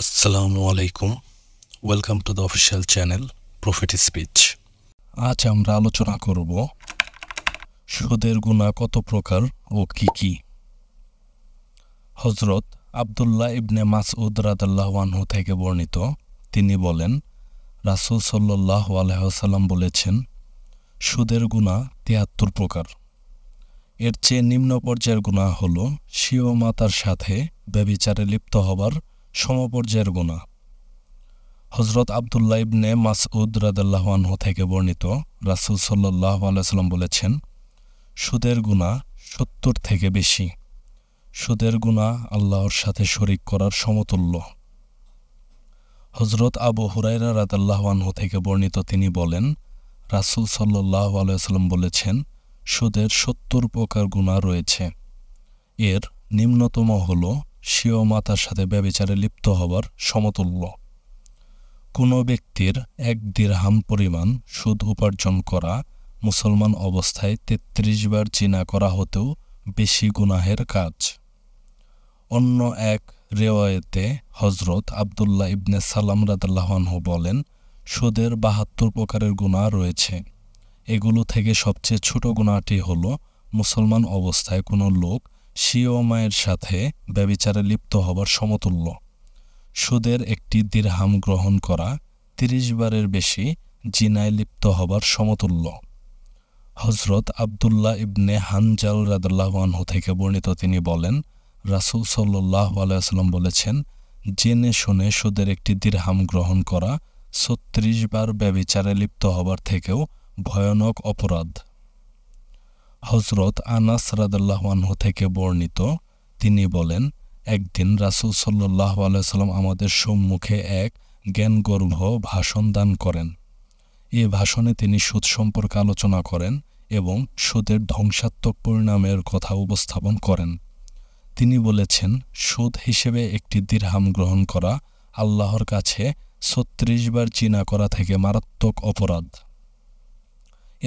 আসসালামু আলাইকুম welcome to the official channel profit speech আজ আমরা আলোচনা করব সুদের গুণা কত প্রকার ও কি কি হজরত আবদুল্লাহ ইবনে মাসউদ রাদাল্লাহানহু থেকে বর্ণিত তিনি বলেন রাসুল সাল্লাহ আলহাম বলেছেন সুদের গুণা তিয়াত্তর প্রকার এর চেয়ে নিম্ন পর্যায়ের গুণা হল স্বীয় মাতার সাথে ব্যবিচারে লিপ্ত হবার সমপর্যায়ের গুণা হজরত আবদুল্লা ইবনে মাসউদ রাদাল্লাহান থেকে বর্ণিত রাসুল সাল্লাহ আলাইসাল্লাম বলেছেন সুদের গুণা সত্তর থেকে বেশি সুদের গুণা আল্লাহর সাথে শরিক করার সমতুল্য হজরত আবু হুরাইরা রাদাল্লাহান থেকে বর্ণিত তিনি বলেন রাসুল সাল্লাহ আলাইসাল্লাম বলেছেন সুদের সত্তর প্রকার গুণা রয়েছে এর নিম্নতম হল স্বীয় মাতার সাথে ব্যবচারে লিপ্ত হবার সমতুল্য কোনো ব্যক্তির এক দীর্হাম পরিমাণ সুদ উপার্জন করা মুসলমান অবস্থায় ৩৩ বার চিনা করা হতেও বেশি গুনাহের কাজ অন্য এক রেওয়ায়েতে হজরত আবদুল্লাহ ইবনে সালাম রাদাল্লাহানহু বলেন সুদের বাহাত্তর প্রকারের গুণা রয়েছে এগুলো থেকে সবচেয়ে ছোট গুণাটি হল মুসলমান অবস্থায় কোনো লোক স্বীয় মায়ের সাথে ব্যবিচারে লিপ্ত হবার সমতুল্য সুদের একটি দীর্হাম গ্রহণ করা তিরিশ বারের বেশি জিনায় লিপ্ত হবার সমতুল্য হজরত আবদুল্লাহ ইবনে হানজাল হো থেকে বর্ণিত তিনি বলেন রাসুল সাল্লাহ আলাইসাল্লাম বলেছেন জেনে শুনে সুদের একটি দীর্হাম গ্রহণ করা ছত্রিশ বার ব্যবিচারে লিপ্ত হবার থেকেও ভয়ানক অপরাধ হজরত আনাস রাদাল্লাহানহ থেকে বর্ণিত তিনি বলেন একদিন রাসুল সাল্লাহ আলাইসাল্লাম আমাদের সম্মুখে এক জ্ঞানগর্ভ ভাষণ দান করেন এ ভাষণে তিনি সুদ সম্পর্কে আলোচনা করেন এবং সুদের ধ্বংসাত্মক পরিণামের কথা উপস্থাপন করেন তিনি বলেছেন সুদ হিসেবে একটি দীর্হাম গ্রহণ করা আল্লাহর কাছে ছত্রিশ বার চীনা করা থেকে মারাত্মক অপরাধ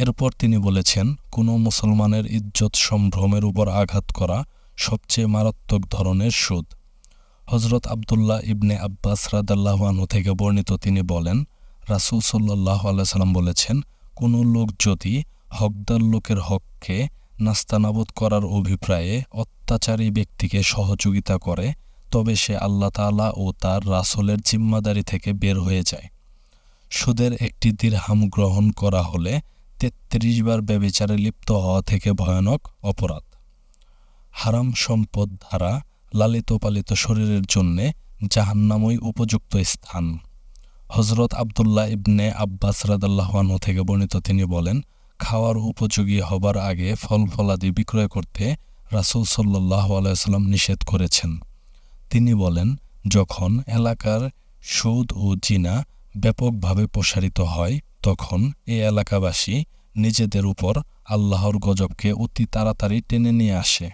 এরপর তিনি বলেছেন কোনো মুসলমানের ইজ্জত সম্ভ্রমের উপর আঘাত করা সবচেয়ে মারাত্মক ধরনের সুদ হজরত আবদুল্লাহ ইবনে আব্বাস রাদাল্লাহানু থেকে বর্ণিত তিনি বলেন রাসুল সাল্লাহ আলাইসাল্লাম বলেছেন কোনো লোক যদি হকদার লোকের হককে নাস্তানাবোধ করার অভিপ্রায়ে অত্যাচারী ব্যক্তিকে সহযোগিতা করে তবে সে আল্লাহ তালা ও তার রাসলের জিম্মাদারি থেকে বের হয়ে যায় সুদের একটি দীর্হাম গ্রহণ করা হলে তেত্রিশ বার ব্যবচারে লিপ্ত হওয়া থেকে ভয়ানক অপরাধ হারাম সম্পদ দ্বারা লালিত পালিত শরীরের জন্যে জাহান্নামই উপযুক্ত স্থান হজরত আবদুল্লাহ ইবনে আব্বাস রাদাল্লাহানু থেকে বর্ণিত তিনি বলেন খাওয়ার উপযোগী হবার আগে ফল ফলাদি বিক্রয় করতে রাসুল সাল্লাহ আলাইসাল্লাম নিষেধ করেছেন তিনি বলেন যখন এলাকার সুদ ও জিনা ব্যাপকভাবে প্রসারিত হয় তখন এ এলাকাবাসী নিজেদের উপর আল্লাহর গজবকে অতি তাড়াতাড়ি টেনে নিয়ে আসে